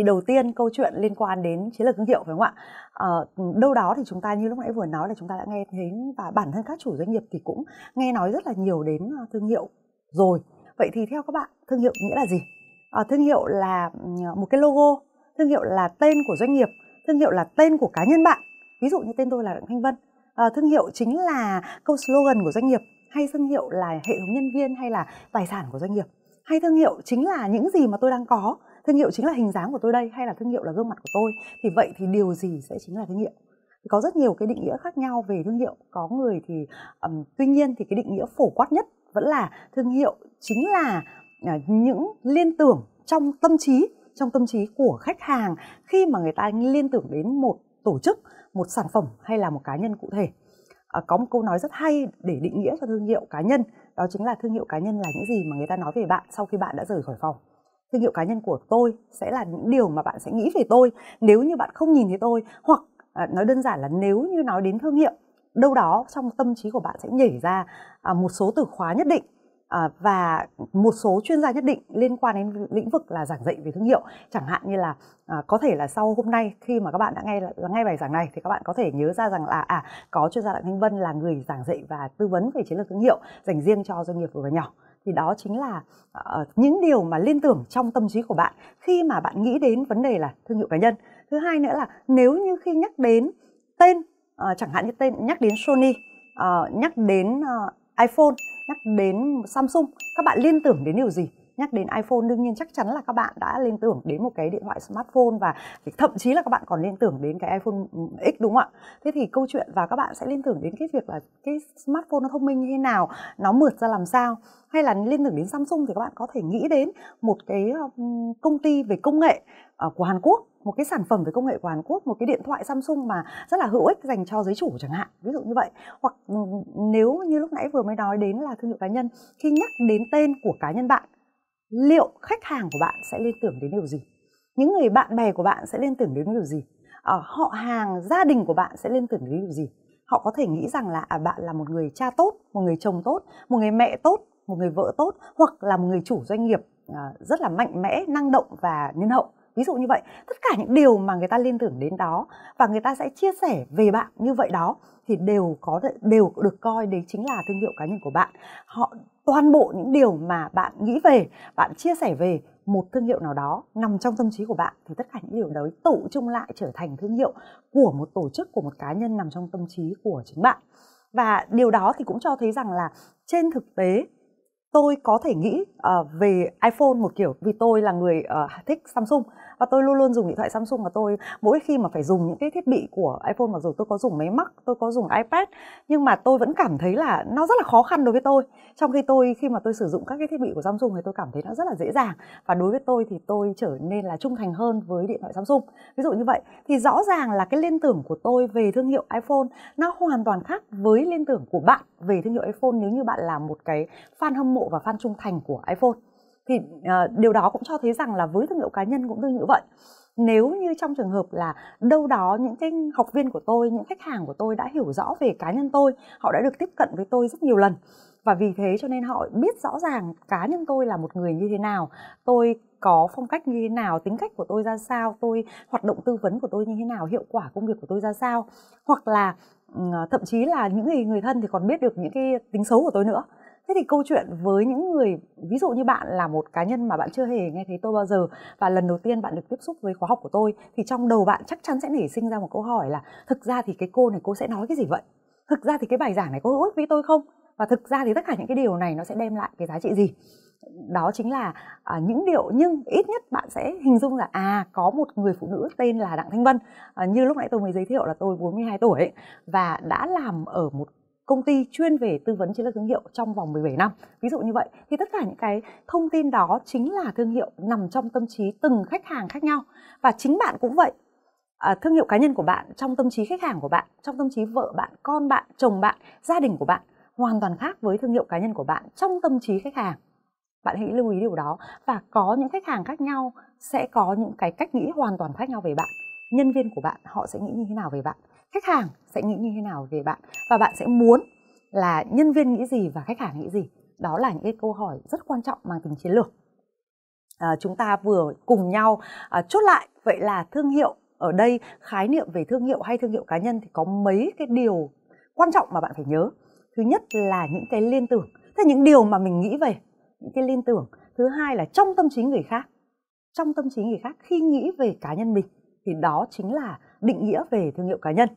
thì đầu tiên câu chuyện liên quan đến chiến lược thương hiệu phải không ạ à, đâu đó thì chúng ta như lúc nãy vừa nói là chúng ta đã nghe thấy và bản thân các chủ doanh nghiệp thì cũng nghe nói rất là nhiều đến ờ, thương hiệu rồi vậy thì theo các bạn thương hiệu nghĩa là gì à, thương hiệu là ừ, một cái logo thương hiệu là tên của doanh nghiệp thương hiệu là tên của cá nhân bạn ví dụ như tên tôi là đặng thanh vân à, thương hiệu chính là câu slogan của doanh nghiệp hay thương hiệu là hệ thống nhân viên hay là tài sản của doanh nghiệp hay thương hiệu chính là những gì mà tôi đang có thương hiệu chính là hình dáng của tôi đây hay là thương hiệu là gương mặt của tôi thì vậy thì điều gì sẽ chính là thương hiệu có rất nhiều cái định nghĩa khác nhau về thương hiệu có người thì um, tuy nhiên thì cái định nghĩa phổ quát nhất vẫn là thương hiệu chính là uh, những liên tưởng trong tâm trí trong tâm trí của khách hàng khi mà người ta liên tưởng đến một tổ chức một sản phẩm hay là một cá nhân cụ thể à, có một câu nói rất hay để định nghĩa cho thương hiệu cá nhân đó chính là thương hiệu cá nhân là những gì mà người ta nói về bạn sau khi bạn đã rời khỏi phòng thương hiệu cá nhân của tôi sẽ là những điều mà bạn sẽ nghĩ về tôi nếu như bạn không nhìn thấy tôi hoặc à, nói đơn giản là nếu như nói đến thương hiệu đâu đó trong tâm trí của bạn sẽ nhảy ra à, một số từ khóa nhất định Ờ, và một số chuyên gia nhất định liên quan đến lĩnh vực là giảng dạy về thương hiệu chẳng hạn như là à, có thể là sau hôm nay khi mà các bạn đã nghe lắng nghe bài giảng này thì các bạn có thể nhớ ra rằng là à có chuyên gia đặng thanh vân là người giảng dạy và tư vấn về chiến lược thương hiệu dành riêng cho doanh nghiệp vừa và nhỏ thì đó chính là uh, những điều mà liên tưởng trong tâm trí của bạn khi mà bạn nghĩ đến vấn đề là thương hiệu cá nhân thứ hai nữa là nếu như khi nhắc đến tên uh, chẳng hạn như tên nhắc đến Sony uh, nhắc đến uh, iPhone nhắc đến Samsung các bạn liên tưởng đến điều gì nhắc đến iPhone đương nhiên chắc chắn là các bạn đã liên tưởng đến một cái điện thoại smartphone và thậm chí là các bạn còn liên tưởng đến cái iPhone X đúng không ạ? Thế thì câu chuyện và các bạn sẽ liên tưởng đến cái việc là cái smartphone nó thông minh như thế nào, nó mượt ra làm sao hay là liên tưởng đến Samsung thì các bạn có thể nghĩ đến một cái công ty về công nghệ ờ, của Hàn Quốc một cái sản phẩm về công nghệ của Hàn Quốc một cái điện thoại Samsung mà rất là hữu ích dành cho giới chủ chẳng hạn ví dụ như vậy hoặc ừ, nếu như lúc nãy vừa mới nói đến là thương hiệu cá nhân khi nhắc đến tên của cá nhân bạn liệu khách hàng của bạn sẽ liên tưởng đến điều gì những người bạn bè của bạn sẽ liên tưởng đến điều gì ở ờ, họ hàng gia đình của bạn sẽ liên tưởng đến điều gì họ có thể nghĩ rằng là à, bạn là một người cha tốt một người chồng tốt một người mẹ tốt một người vợ tốt hoặc là một người chủ doanh nghiệp à, rất là mạnh mẽ năng động và nhân hậu ví dụ như vậy tất cả những điều mà người ta liên tưởng đến đó và người ta sẽ chia sẻ về bạn như vậy đó thì đều có đều được coi đấy chính là thương hiệu cá nhân của bạn họ toàn bộ những điều mà bạn nghĩ về bạn chia sẻ về một thương hiệu nào đó nằm trong tâm trí của bạn thì tất cả những điều đấy tụ chung lại trở thành thương hiệu của một tổ chức của một cá nhân nằm trong tâm trí của chính bạn và điều đó thì cũng cho thấy rằng là trên thực tế tôi có thể nghĩ uh, về iPhone một kiểu vì tôi là người uh, thích Samsung và tôi luôn luôn dùng điện thoại Samsung và tôi mỗi khi mà phải dùng những cái thiết bị của iPhone mặc dù tôi có dùng máy móc, tôi có dùng iPad nhưng mà tôi vẫn cảm thấy là nó rất là khó khăn đối với tôi. Trong khi tôi khi mà tôi sử dụng các cái thiết bị của Samsung thì tôi cảm thấy nó rất là dễ dàng và đối với tôi thì tôi trở nên là trung thành hơn với điện thoại Samsung. Ví dụ như vậy thì rõ ràng là cái liên tưởng của tôi về thương hiệu iPhone nó hoàn toàn khác với liên tưởng của bạn về thương hiệu iPhone nếu như bạn là một cái fan hâm mộ hộ và fan trung thành của iPhone thì uh, điều đó cũng cho thấy rằng là với thương hiệu cá nhân cũng tương như vậy nếu như trong trường hợp là đâu đó những cái học viên của tôi những khách hàng của tôi đã hiểu rõ về cá nhân tôi họ đã được tiếp cận với tôi rất nhiều lần và vì thế cho nên họ biết rõ ràng cá nhân tôi là một người như thế nào tôi có phong cách như thế nào tính cách của tôi ra sao tôi hoạt động tư vấn của tôi như thế nào hiệu quả công việc của tôi ra sao hoặc là ờ, thậm chí là những người người thân thì còn biết được những cái tính xấu của tôi nữa thế thì câu chuyện với những người ví dụ như bạn là một cá nhân mà bạn chưa hề nghe thấy tôi bao giờ và lần đầu tiên bạn được tiếp xúc với khóa học của tôi thì trong đầu bạn chắc chắn sẽ nảy sinh ra một câu hỏi là thực ra thì cái cô này cô sẽ nói cái gì vậy thực ra thì cái bài giảng này có hữu ích với tôi không và thực ra thì tất cả những cái điều này nó sẽ đem lại cái giá trị gì đó chính là à, những điều nhưng ít nhất bạn sẽ hình dung là à có một người phụ nữ tên là Đặng Thanh Vân à, như lúc nãy tôi mới giới thiệu là tôi 42 tuổi và đã làm ở một công ty chuyên về tư vấn chiến lược thương hiệu trong vòng 17 năm ví dụ như vậy thì tất cả những cái thông tin đó chính là thương hiệu nằm trong tâm trí từng khách hàng khác nhau và chính bạn cũng vậy à, thương hiệu cá nhân của bạn trong tâm trí khách hàng của bạn trong tâm trí vợ bạn con bạn chồng bạn gia đình của bạn hoàn toàn khác với thương hiệu cá nhân của bạn trong tâm trí khách hàng bạn hãy lưu ý điều đó và có những khách hàng khác nhau sẽ có những cái cách nghĩ hoàn toàn khác nhau về bạn nhân viên của bạn họ sẽ nghĩ như thế nào về bạn khách hàng sẽ nghĩ như thế nào về bạn và bạn sẽ muốn là nhân viên nghĩ gì và khách hàng nghĩ gì đó là những cái câu hỏi rất quan trọng mang tính chiến lược à, chúng ta vừa cùng nhau à, chốt lại vậy là thương hiệu ở đây khái niệm về thương hiệu hay thương hiệu cá nhân thì có mấy cái điều quan trọng mà bạn phải nhớ thứ nhất là những cái liên tưởng tức những điều mà mình nghĩ về những cái liên tưởng thứ hai là trong tâm trí người khác trong tâm trí người khác khi nghĩ về cá nhân mình thì đó chính là định nghĩa về thương hiệu cá nhân